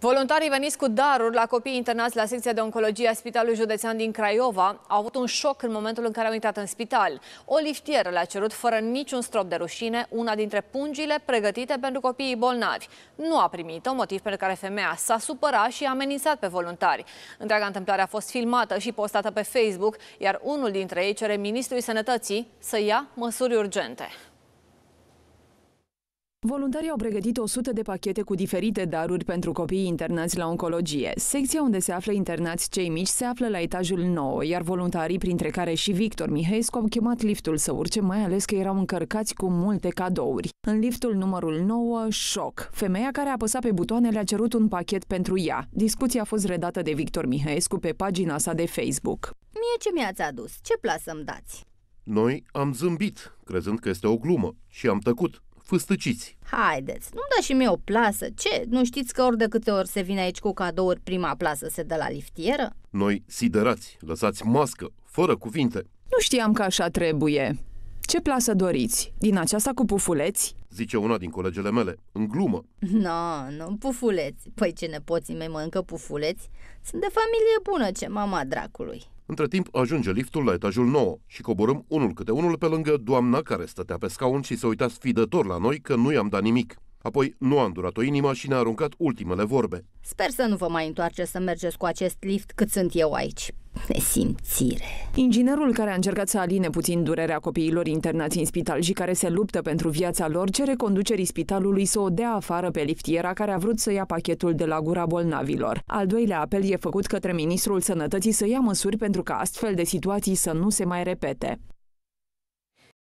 Voluntarii veniți cu daruri la copii internați la secția de oncologie a Spitalului Județean din Craiova au avut un șoc în momentul în care au intrat în spital. O liftieră le-a cerut fără niciun strop de rușine una dintre pungile pregătite pentru copiii bolnavi. Nu a primit-o, motiv pentru care femeia s-a supărat și a amenințat pe voluntari. Întreaga întâmplare a fost filmată și postată pe Facebook, iar unul dintre ei cere Ministrului Sănătății să ia măsuri urgente. Voluntarii au pregătit 100 de pachete cu diferite daruri pentru copiii internați la oncologie. Secția unde se află internați cei mici se află la etajul 9, iar voluntarii, printre care și Victor Mihescu, au chemat liftul să urce, mai ales că erau încărcați cu multe cadouri. În liftul numărul 9, șoc. Femeia care a apăsat pe butoane le a cerut un pachet pentru ea. Discuția a fost redată de Victor Mihescu pe pagina sa de Facebook. Mie ce mi-ați adus? Ce plasă îmi dați? Noi am zâmbit, crezând că este o glumă, și am tăcut fâstăciți. Haideți, nu-mi dă și mie o plasă. Ce, nu știți că ori de câte ori se vine aici cu cadouri, prima plasă se dă la liftieră? Noi siderați, lăsați mască, fără cuvinte. Nu știam că așa trebuie. Ce plasă doriți? Din aceasta cu pufuleți? Zice una din colegele mele, în glumă. Nu, no, nu, pufuleți. Păi ce nepoții mei mănâncă pufuleți? Sunt de familie bună, ce mama dracului. Între timp ajunge liftul la etajul 9 și coborâm unul câte unul pe lângă doamna care stătea pe scaun și se uita sfidător la noi că nu i-am dat nimic. Apoi nu a îndurat-o inima și ne-a aruncat ultimele vorbe. Sper să nu vă mai întoarce să mergeți cu acest lift cât sunt eu aici. Nesimțire. Inginerul care a încercat să aline puțin durerea copiilor internați în spital și care se luptă pentru viața lor cere conducerii spitalului să o dea afară pe liftiera care a vrut să ia pachetul de la gura bolnavilor. Al doilea apel e făcut către Ministrul Sănătății să ia măsuri pentru ca astfel de situații să nu se mai repete.